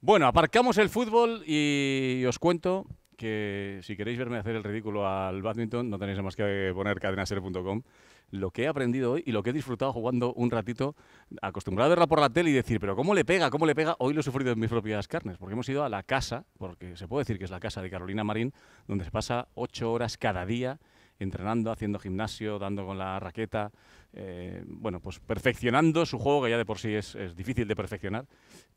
Bueno, aparcamos el fútbol y os cuento que si queréis verme hacer el ridículo al badminton, no tenéis más que poner cadenaser.com. Lo que he aprendido hoy y lo que he disfrutado jugando un ratito, acostumbrado a verla por la tele y decir, pero ¿cómo le pega? ¿Cómo le pega? Hoy lo he sufrido en mis propias carnes, porque hemos ido a la casa, porque se puede decir que es la casa de Carolina Marín, donde se pasa ocho horas cada día entrenando, haciendo gimnasio, dando con la raqueta, eh, bueno, pues perfeccionando su juego, que ya de por sí es, difícil de perfeccionar.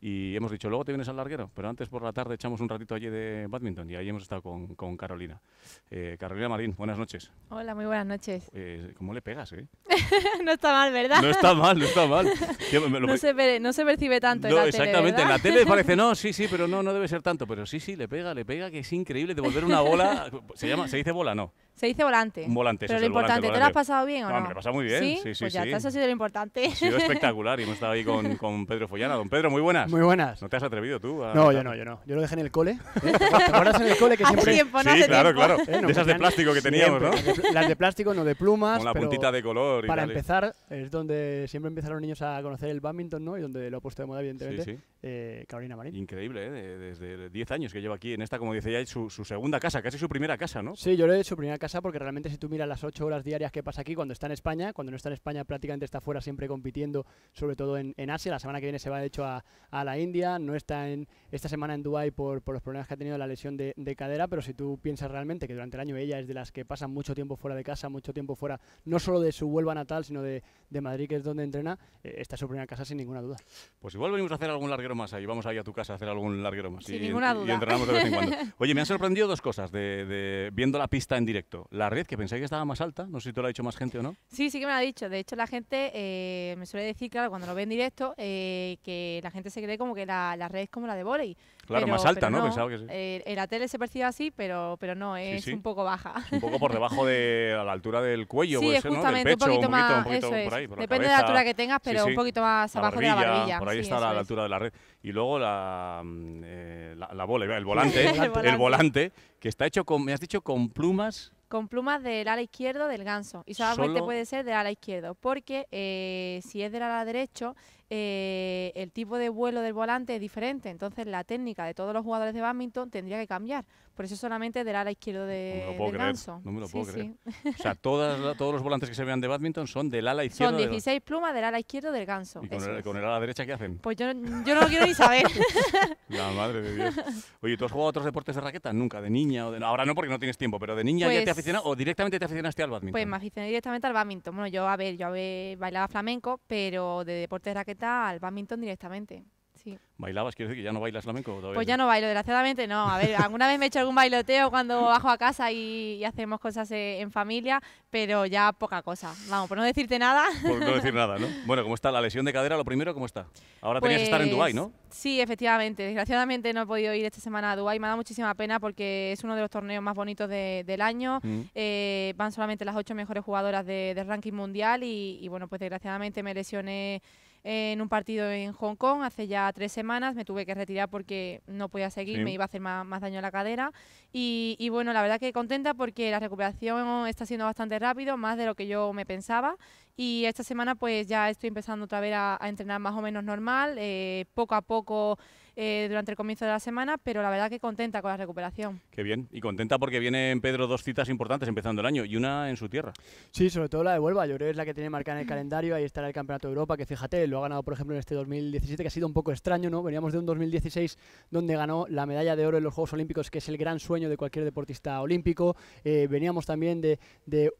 Y hemos dicho, luego te vienes al larguero, pero antes por la tarde echamos un ratito allí de badminton y ahí hemos estado con, Carolina. Eh, Carolina Marín, buenas noches. Hola, muy buenas noches. Eh, ¿Cómo le pegas, no está mal, ¿verdad? No está mal, no está mal. no, se no, se percibe tanto no, exactamente. en la tele parece, no, sí, sí, pero no, no debe ser tanto. Pero sí, sí, le pega, le pega, que es increíble devolver una bola. ¿Se, llama, ¿Se dice bola, no? Se dice volante. Un volante, Pero lo importante, ¿te lo has pasado bien o no? no? Me pasado muy bien. ¿Sí? sí, pues ya está, eso ha sido lo importante. Ha sido espectacular y hemos estado ahí con, con, Pedro Follana. Don Pedro, muy buenas. Muy buenas. ¿No te has atrevido tú? A... No, yo no, yo no. Yo lo dejé en el cole. ahora ¿eh? ¿Te acuerdas en el cole que siempre... sí, claro, claro. Eh, de esas de plástico que teníamos, ¿no? Las de plástico, no de plumas. Con la puntita de color. Y para empezar, es donde siempre empezaron los niños a conocer el badminton, ¿no? Y donde lo ha puesto de moda, evidentemente, sí, Eh, Carolina Marín. Increíble, ¿eh? Desde 10 años que lleva aquí en esta, como dice ya su, su segunda casa, casi su primera casa, ¿no? Sí, yo le he su primera casa porque realmente si tú miras las 8 horas diarias que pasa aquí cuando está en España, cuando no está España prácticamente está fuera siempre compitiendo, sobre todo en, Asia. La semana que viene se va de hecho a, la India, no está en, esta semana en Dubai por, los problemas que ha tenido la lesión de, cadera, pero si tú piensas realmente que durante el año ella es de las que pasan mucho tiempo fuera de casa, mucho tiempo fuera, no solo de su vuelva natal, sino de, Madrid, que es donde entrena, eh, está su primera casa sin ninguna duda. Pues igual venimos a hacer algún larguero más ahí, vamos ahí a tu casa a hacer algún larguero más. Sin ninguna duda. Y entrenamos de vez en cuando. Oye, me han sorprendido dos cosas de, viendo la pista en directo. La red, que pensé que estaba más alta, no sé si te lo ha dicho más gente o no. Sí, sí que me lo ha dicho. De hecho, la gente eh, me suele decir, claro, cuando lo ven en directo, eh, que la gente se cree como que la, red es como la de volei. Claro, más alta, ¿no? que sí. en eh, la tele se percibe así, pero, pero no, es un poco baja. un poco por debajo de la altura del cuello, sí, un poquito, más. Depende de la altura que tengas, pero un poquito más abajo de la barbilla. Por ahí está la, altura de la red. Y luego la, mm, la, el volante, el volante, el volante, que está hecho con, me has dicho, con plumas con plumas del ala izquierdo del ganso. Y solamente puede ser del ala izquierdo, porque eh, si es del ala derecho, eh, el tipo de vuelo del volante es diferente, entonces la técnica de todos los jugadores de badminton tendría que cambiar. Por eso solamente del ala izquierdo del ganso No me lo puedo creer. O sea, todos los volantes que se vean de badminton son del ala izquierdo. Son 16 plumas del ala izquierdo del ganso. ¿Y con el, ala derecha qué hacen? Pues yo, no lo quiero ni saber. la madre de Dios. Oye, ¿tú has jugado otros deportes de raqueta? Nunca, de niña. O de... Ahora no porque no tienes tiempo, pero de niña ya te pues aficionaste o directamente te aficionaste al badminton. Pues me aficioné directamente al badminton. Bueno, yo, a ver, yo a eh, ver, bailaba flamenco, pero de deportes de raqueta al badminton directamente. Sí. ¿Bailabas? Quiero decir que ya no bailas flamenco todavía. Pues ya no bailo, desgraciadamente no. A ver, alguna vez me he hecho algún bailoteo cuando bajo a casa y, hacemos cosas eh, en familia, pero ya poca cosa. Vamos, por no decirte nada. Por no decir nada, ¿no? Bueno, ¿cómo está la lesión de cadera? Lo primero, ¿cómo está? Ahora tenías que estar en Dubái, ¿no? Pues, sí, efectivamente. Desgraciadamente no he podido ir esta semana a Dubái. Me ha dado muchísima pena porque es uno de los torneos más bonitos del año. Mm. Eh, van solamente las ocho mejores jugadoras de, del ranking mundial y bueno, pues desgraciadamente me lesioné en un partido en Hong Kong hace ya tres semanas. Me tuve que retirar porque no podía seguir, me iba a hacer más, daño a la cadera. Y, bueno, la verdad que contenta porque la recuperación está siendo bastante rápido, más de lo que yo me pensaba. Y esta semana pues ya estoy empezando otra vez a, entrenar más o menos normal, eh, poco a poco. Eh, durante el comienzo de la semana, pero la verdad que contenta con la recuperación. Qué bien, y contenta porque vienen, Pedro, dos citas importantes empezando el año y una en su tierra. Sí, sobre todo la de Huelva, yo creo que es la que tiene marcada en el calendario, ahí estará el Campeonato de Europa, que fíjate, lo ha ganado, por ejemplo, en este 2017, que ha sido un poco extraño, ¿no? Veníamos de un 2016 donde ganó la medalla de oro en los Juegos Olímpicos, que es el gran sueño de cualquier deportista olímpico. Eh, veníamos también de,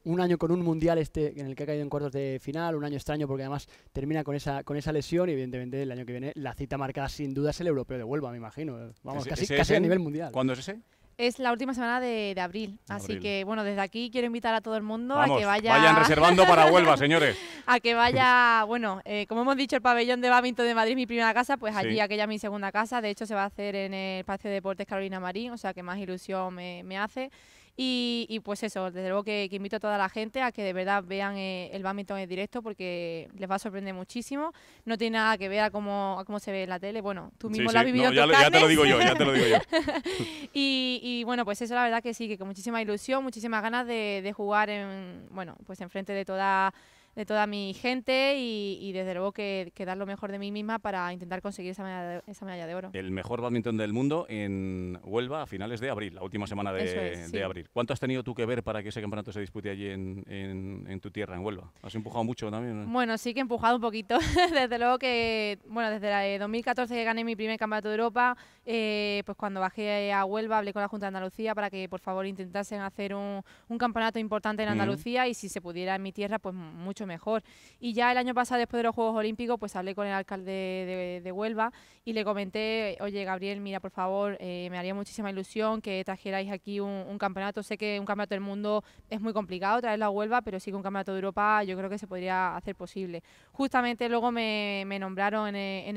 un año con un mundial este en el que ha caído en cuartos de final, un año extraño porque además termina con esa, con esa lesión y evidentemente el año que viene la cita marcada sin duda es el Euro de Huelva, me imagino. Eh. Vamos, casi, casi a nivel mundial. ¿Cuándo es ese? Es la última semana de, abril, así que bueno, desde aquí quiero invitar a todo el mundo a que vaya... Vayan reservando para Huelva, señores. a que vaya, bueno, eh, como hemos dicho, el pabellón de Babington de Madrid mi primera casa, pues allí aquella aquella mi segunda casa, de hecho se va a hacer en el Espacio de Deportes Carolina Marín, o sea que más ilusión me hace. Y, pues eso, desde luego que, invito a toda la gente a que de verdad vean eh, el badminton en directo porque les va a sorprender muchísimo. No tiene nada que ver a cómo, se ve en la tele. Bueno, tú mismo lo has vivido. ya, te lo digo yo, ya te lo digo yo. y, bueno, pues eso la verdad que sí, que con muchísima ilusión, muchísimas ganas de, de jugar en, bueno, pues enfrente de toda de toda mi gente y, desde luego que, dar lo mejor de mí misma para intentar conseguir esa medalla, de, oro. El mejor badminton del mundo en Huelva a finales de abril, la última semana de, abril. ¿Cuánto has tenido tú que ver para que ese campeonato se dispute allí en, en, tu tierra, en Huelva? ¿Has empujado mucho también? Bueno, sí que he empujado un poquito. desde luego que, bueno, desde la 2014 que gané mi primer campeonato de Europa, eh, pues cuando bajé a Huelva hablé con la Junta de Andalucía para que por favor intentasen hacer un, un campeonato importante en Andalucía y si se pudiera en mi tierra, pues mucho mejor. Y ya el año pasado, después de los Juegos Olímpicos, pues hablé con el alcalde de, Huelva y le comenté, oye Gabriel, mira, por favor, eh, me haría muchísima ilusión que trajerais aquí un, campeonato. Sé que un campeonato del mundo es muy complicado traerlo a Huelva, pero sí que un campeonato de Europa yo creo que se podría hacer posible. Justamente luego me, nombraron en eh, el, en,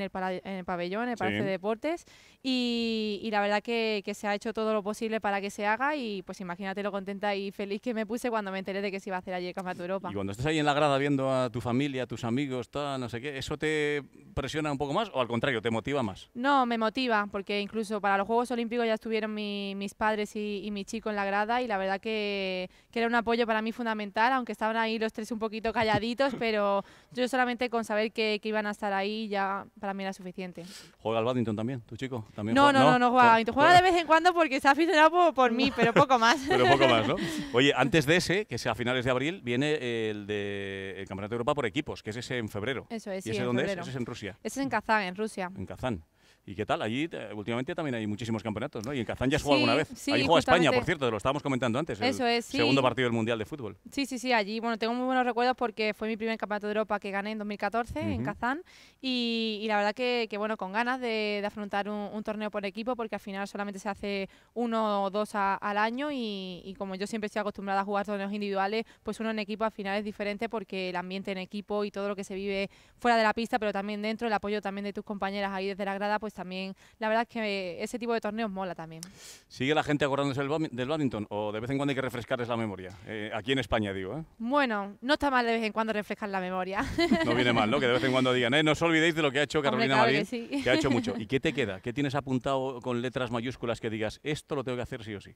el pabellón, en el Palacio de Deportes, y, la verdad que, se ha hecho todo lo posible para que se haga y pues imagínate lo contenta y feliz que me puse cuando me enteré de que se iba a hacer allí el Campeonato de Europa. Y cuando estás ahí en la grada viendo a tu familia, a tus amigos, está no sé qué, ¿eso te presiona un poco más o al contrario, te motiva más? No, me motiva, porque incluso para los Juegos Olímpicos ya estuvieron mis padres y, mi chico en la grada y la verdad que, que, era un apoyo para mí fundamental, aunque estaban ahí los tres un poquito calladitos, pero yo solamente con saber que, iban a estar ahí ya para mí era suficiente. ¿Juega al badminton también, tu chico? ¿También no, no, no, no, juega al badminton. Juega de vez en cuando porque se ha aficionado por, mí, pero poco más. pero poco más, ¿no? Oye, antes de ese, que sea a finales de abril, viene el de eh, el Campeonato de Europa por equipos, que es ese en febrero. Eso es, ¿Y ese en dónde es? Ese es en Rusia. Ese es en Kazán, en Rusia. En Kazán. ¿Y qué tal? Allí eh, últimamente también hay muchísimos campeonatos, ¿no? Y en Kazán ya jugó alguna vez. Ahí juega España, por cierto, lo estábamos comentando antes. Eso es, Segundo partido del Mundial de Fútbol. Sí, sí, sí. Allí, bueno, tengo muy buenos recuerdos porque fue mi primer campeonato de Europa que gané en 2014 en Kazán. Y, la verdad que, bueno, con ganas de, afrontar un, torneo por equipo porque al final solamente se hace uno o dos al año. Y, y, como yo siempre estoy acostumbrada a jugar torneos individuales, pues uno en equipo al final es diferente porque el ambiente en equipo y todo lo que se vive fuera de la pista, pero también dentro, el apoyo también de tus compañeras ahí desde la grada, pues también, la verdad es que eh, ese tipo de torneos mola también. ¿Sigue la gente acordándose del badminton o de vez en cuando hay que refrescarles la memoria? Eh, aquí en España, digo. ¿eh? Bueno, no está mal de vez en cuando refrescar la memoria. No viene mal, ¿no? Que de vez en cuando digan, eh, no os olvidéis de lo que ha hecho Carolina Marín, que ha hecho mucho. ¿Y qué te queda? ¿Qué tienes apuntado con letras mayúsculas que digas, esto lo tengo que hacer sí o sí?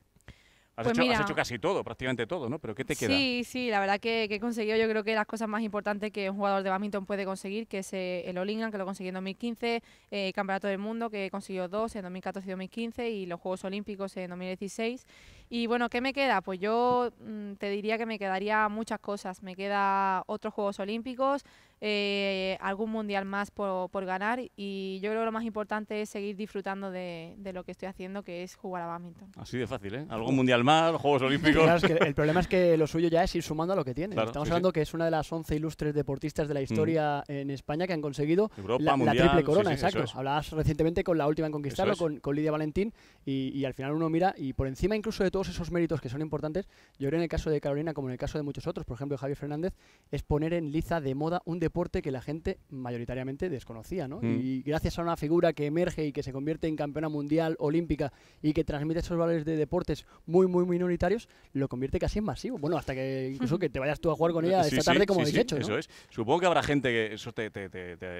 Has, pues hecho, casi todo, prácticamente todo, ¿no? Pero ¿qué te queda? Sí, sí, la verdad que, he conseguido, yo creo que las cosas más importantes que un jugador de badminton puede conseguir, que es eh, el All que lo conseguí en 2015, el eh, Campeonato del Mundo, que consiguió dos en 2014 y 2015, y los Juegos Olímpicos en 2016. Y bueno, ¿qué me queda? Pues yo mm, te diría que me quedaría muchas cosas. Me queda otros Juegos Olímpicos, eh, algún mundial más por, por, ganar y yo creo que lo más importante es seguir disfrutando de, de, lo que estoy haciendo, que es jugar a badminton. Así de fácil, ¿eh? Algún mundial más, Juegos Olímpicos. Claro, el problema es que lo suyo ya es ir sumando a lo que tiene. Estamos hablando que es una de las 11 ilustres deportistas de la mm. historia en España que han conseguido la, triple corona, exacto. Hablabas recientemente con la última en conquistarlo, con, Lidia Valentín, y, y al final uno mira y por encima incluso de todos esos méritos que son importantes, yo creo en el caso de Carolina como en el caso de muchos otros, por ejemplo Javier Fernández, es poner en liza de moda un deporte que la gente mayoritariamente desconocía, ¿no? Mm. Y gracias a una figura que emerge y que se convierte en campeona mundial, olímpica y que transmite esos valores de deportes muy, muy minoritarios, lo convierte casi en masivo. Bueno, hasta que incluso que te vayas tú a jugar con eh, ella esta tarde como hecho, Eso es. Supongo que habrá gente que eso te,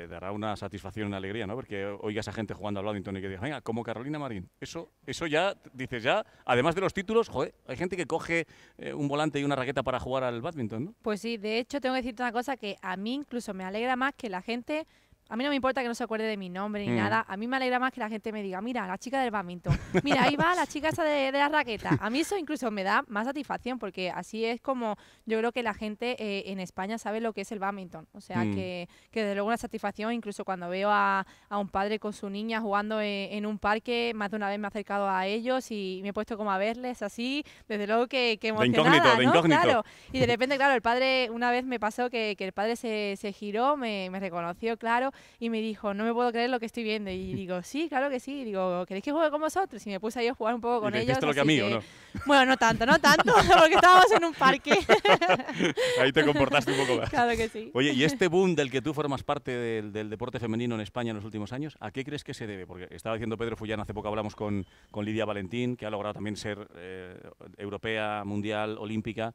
dará una satisfacción, una alegría, ¿no? Porque oigas a gente jugando al badminton y que digas, venga, como Carolina Marín. Eso, eso ya, dices ya, además de los títulos, joder, hay gente que coge eh, un volante y una raqueta para jugar al badminton, Pues sí, de hecho tengo que decirte una cosa que a mí incluso ...eso me alegra más que la gente a mí no me importa que no se acuerde de mi nombre ni mm. nada. A mí me alegra más que la gente me diga, mira, la chica del badminton. Mira, ahí va la chica esa de, la raqueta. A mí eso incluso me da más satisfacción porque así es como yo creo que la gente eh, en España sabe lo que es el badminton. O sea, mm. que, que desde luego una satisfacción, incluso cuando veo a, a un padre con su niña jugando e, en, un parque, más de una vez me he acercado a ellos y me he puesto como a verles así, desde luego que, que emocionada, Claro. Y de repente, claro, el padre, una vez me pasó que, el padre se, giró, me reconoció, claro, y me dijo, no me puedo creer lo que estoy viendo. Y digo, sí, claro que sí. Y digo, ¿queréis que juegue con vosotros? Y me puse ahí a jugar un poco con ¿Y ellos. lo que a mí o no? Bueno, no tanto, no tanto, porque estábamos en un parque. ahí te comportaste un poco más. Claro que sí. Oye, ¿y este boom del que tú formas parte del, del deporte femenino en España en los últimos años, a qué crees que se debe? Porque estaba diciendo Pedro Fullán, hace poco hablamos con, con Lidia Valentín, que ha logrado también ser eh, europea, mundial, olímpica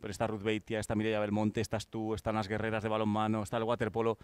pero está Ruth Beitia, está Mireia Belmonte, estás tú, están las guerreras de balonmano, está el waterpolo.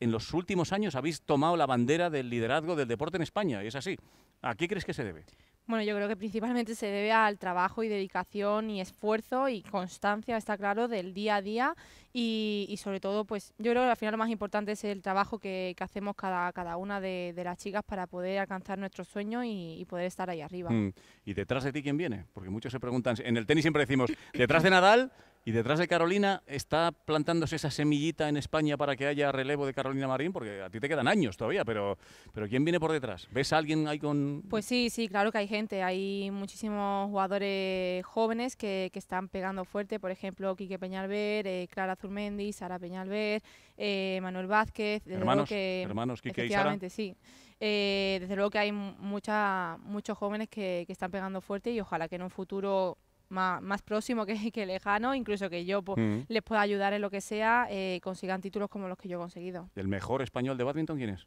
en los últimos años habéis tomado la bandera del liderazgo del deporte en España, y es así. ¿A qué crees que se debe? Bueno, yo creo que principalmente se debe al trabajo y dedicación y esfuerzo y constancia, está claro, del día a día y, sobre todo, pues yo creo que al final lo más importante es el trabajo que, hacemos cada, una de, las chicas para poder alcanzar nuestros sueños y, poder estar ahí arriba. Mm. ¿Y detrás de ti quién viene? Porque muchos se preguntan, en el tenis siempre decimos, detrás de Nadal y detrás de Carolina, ¿está plantándose esa semillita en España para que haya relevo de Carolina Marín? Porque a ti te quedan años todavía, pero, pero ¿quién viene por detrás? ¿Ves a alguien ahí con...? Pues sí, sí, claro que hay gente. Hay muchísimos jugadores jóvenes que, están pegando fuerte. Por ejemplo, Quique Peñalver, eh, Clara Zurmendi, Sara Peñalver, eh, Manuel Vázquez... hermanos, que, hermanos, Quique y Sara. sí. Eh, desde luego que hay mucha, muchos jóvenes que, que están pegando fuerte y ojalá que en un futuro más, próximo que, que, lejano, incluso que yo pues, mm. les pueda ayudar en lo que sea, eh, consigan títulos como los que yo he conseguido. ¿El mejor español de badminton quién es?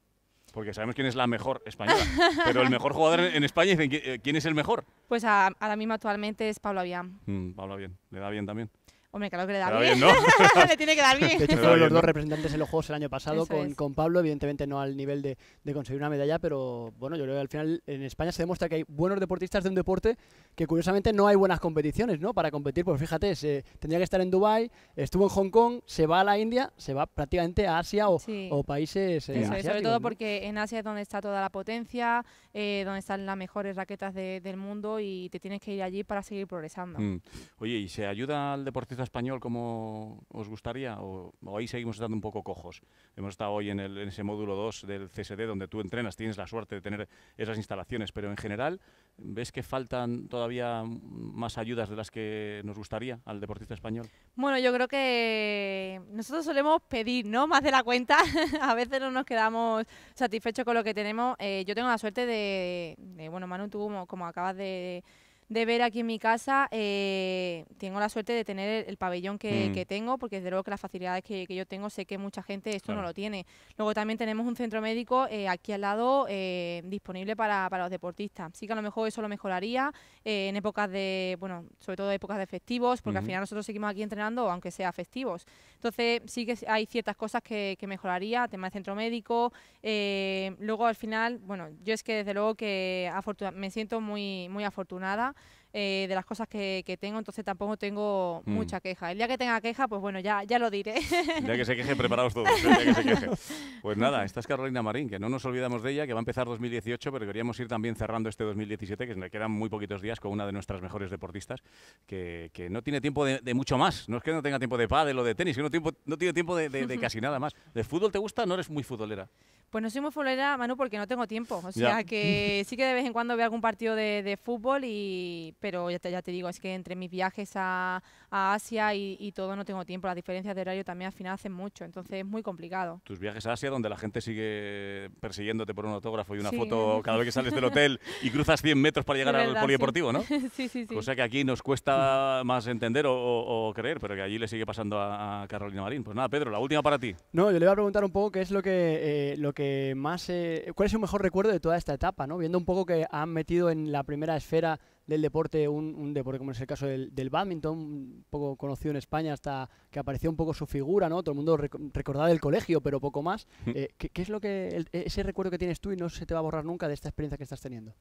Porque sabemos quién es la mejor española, pero el mejor jugador en España, eh, ¿quién es el mejor? Pues ahora mismo actualmente es Pablo Avián. Mm, Pablo Avián, le da bien también. Hombre, claro que le da bien. ¿no? le tiene que dar bien. De hecho, los dos representantes en los Juegos el año pasado con, con, Pablo. Evidentemente no al nivel de, de, conseguir una medalla, pero bueno, yo creo que al final en España se demuestra que hay buenos deportistas de un deporte que curiosamente no hay buenas competiciones, ¿no? Para competir, pues fíjate, se, tendría que estar en Dubai estuvo en Hong Kong, se va a la India, se va prácticamente a Asia o, países eh, Sobre todo porque en Asia es donde está toda la potencia, eh, donde están las mejores raquetas del mundo y te tienes que ir allí para seguir progresando. Mm. Oye, ¿y se ayuda al deportista español como os gustaría? O, ahí seguimos estando un poco cojos? Hemos estado hoy en, ese módulo 2 del CSD donde tú entrenas, tienes la suerte de tener esas instalaciones, pero en general, ¿ves que faltan todavía más ayudas de las que nos gustaría al deportista español? Bueno, yo creo que nosotros solemos pedir ¿no? más de la cuenta, a veces no nos quedamos satisfechos con lo que tenemos. Eh, yo tengo la suerte de, bueno, Manu, tú como, acabas de de ver aquí en mi casa, eh, tengo la suerte de tener el, pabellón mm. que, tengo, porque desde luego que las facilidades que, yo tengo, sé que mucha gente esto no lo tiene. Luego también tenemos un centro médico eh, aquí al lado eh, disponible para, los deportistas. Sí que a lo mejor eso lo mejoraría en épocas de, bueno, sobre todo épocas de festivos, porque al final nosotros seguimos aquí entrenando, aunque sea festivos. Entonces sí que hay ciertas cosas que, mejoraría, tema de centro médico. luego al final, bueno, yo es que desde luego que me siento muy, muy afortunada eh, de las cosas que, que, tengo, entonces tampoco tengo mm. mucha queja. El día que tenga queja, pues bueno, ya, ya lo diré. Ya que se queje, preparados todos. Pues nada, esta es Carolina Marín, que no nos olvidamos de ella, que va a empezar 2018, pero queríamos ir también cerrando este 2017, que nos quedan muy poquitos días con una de nuestras mejores deportistas, que, que no tiene tiempo de, mucho más. No es que no tenga tiempo de pádel o de tenis, que no, tiempo, no tiene tiempo de, casi nada más. ¿De fútbol te gusta? No eres muy futbolera. Pues no soy muy futbolera, Manu, porque no tengo tiempo. O sea que sí que de vez en cuando veo algún partido de, fútbol, y, pero ya te, ya te, digo, es que entre mis viajes a, a Asia y, y, todo no tengo tiempo. Las diferencias de horario también al final hacen mucho, entonces es muy complicado. ¿Tus viajes a Asia donde la gente sigue persiguiéndote por un autógrafo y una foto cada vez que sales del hotel y cruzas 100 metros para llegar al polideportivo, ¿no? sí, sí, Cosa que aquí nos cuesta más entender o, creer, pero que allí le sigue pasando a, Carolina Marín. Pues nada, Pedro, la última para ti. No, yo le voy a preguntar un poco qué es lo que, eh, lo que más... Eh, ¿Cuál es su mejor recuerdo de toda esta etapa, no? Viendo un poco que han metido en la primera esfera del deporte, un, deporte como es el caso del, del badminton, un poco conocido en España hasta que apareció un poco su figura, ¿no? Todo el mundo recordaba del colegio, pero poco más. Eh, ¿qué, es lo que e-, ese recuerdo que tienes tú y no se te va a borrar nunca de esta experiencia que estás teniendo?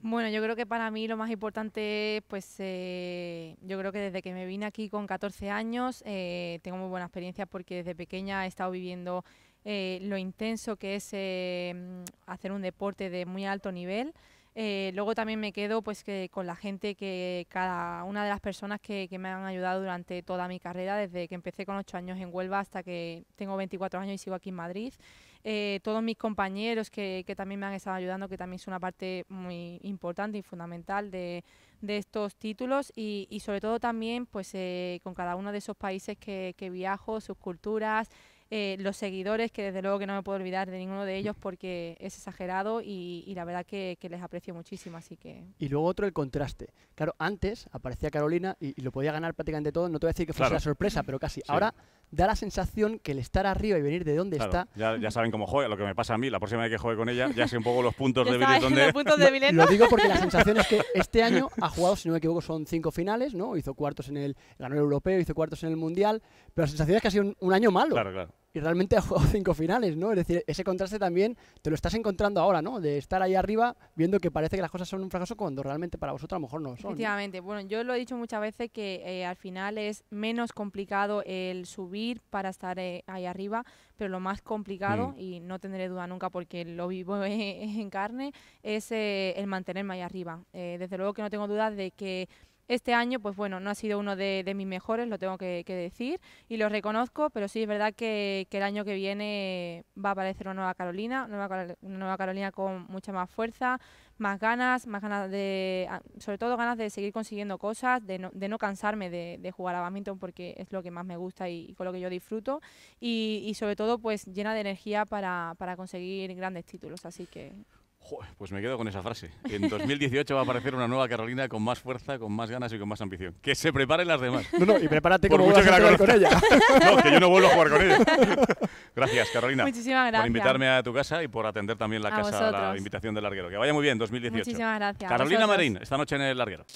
Bueno, yo creo que para mí lo más importante, pues eh, yo creo que desde que me vine aquí con 14 años, eh, tengo muy buena experiencia porque desde pequeña he estado viviendo lo intenso que es hacer un deporte de muy alto nivel. Eh, luego también me quedo pues con la gente que cada una de las personas que, me han ayudado durante toda mi carrera, desde que empecé con ocho años en Huelva hasta que tengo 24 años y sigo aquí en Madrid. Eh, todos mis compañeros que, también me han estado ayudando, que también es una parte muy importante y fundamental de, estos títulos y, sobre todo también pues eh, con cada uno de esos países que viajo, sus culturas, eh, los seguidores, que desde luego que no me puedo olvidar de ninguno de ellos porque es exagerado y, la verdad que, les aprecio muchísimo, así que... Y luego otro, el contraste. Claro, antes aparecía Carolina y, lo podía ganar prácticamente todo, no te voy a decir que fuese una la sorpresa, pero casi. Ahora da la sensación que el estar arriba y venir de donde está... Ya, saben cómo juega, lo que me pasa a mí, la próxima vez que juegue con ella, ya sé un poco los puntos débiles donde... Los puntos Lo digo porque la sensación es que este año ha jugado, si no me equivoco, son cinco finales, ¿no? Hizo cuartos en el... ganó europeo, hizo cuartos en el mundial, pero la sensación es que ha sido un, un año malo. Claro, claro y realmente ha jugado cinco finales, ¿no? Es decir, ese contraste también te lo estás encontrando ahora, ¿no? De estar ahí arriba viendo que parece que las cosas son un fracaso cuando realmente para vosotros a lo mejor no son. Efectivamente, bueno, yo lo he dicho muchas veces que eh, al final es menos complicado el subir para estar eh, ahí arriba, pero lo más complicado, mm. y no tendré duda nunca porque lo vivo en, carne, es eh, el mantenerme ahí arriba. desde luego que no tengo duda de que este año, pues bueno, no ha sido uno de, mis mejores, lo tengo que, decir, y lo reconozco, pero sí es verdad que, el año que viene va a aparecer una nueva Carolina, una nueva Carolina con mucha más fuerza, más ganas, más ganas de, ah, sobre todo ganas de seguir consiguiendo cosas, de no, cansarme de, jugar a badminton porque es lo que más me gusta y, con lo que yo disfruto, y, sobre todo pues llena de energía para, para conseguir grandes títulos, así que pues me quedo con esa frase. En 2018 va a aparecer una nueva Carolina con más fuerza, con más ganas y con más ambición. Que se preparen las demás. No, no, y prepárate Por mucho que con, ella. no, que yo no vuelvo a jugar con ella. Gracias, Carolina. Muchísimas gracias. Por invitarme a tu casa y por atender también la casa la invitación del larguero. Que vaya muy bien 2018. Muchísimas gracias. Carolina Marín, esta noche en el larguero.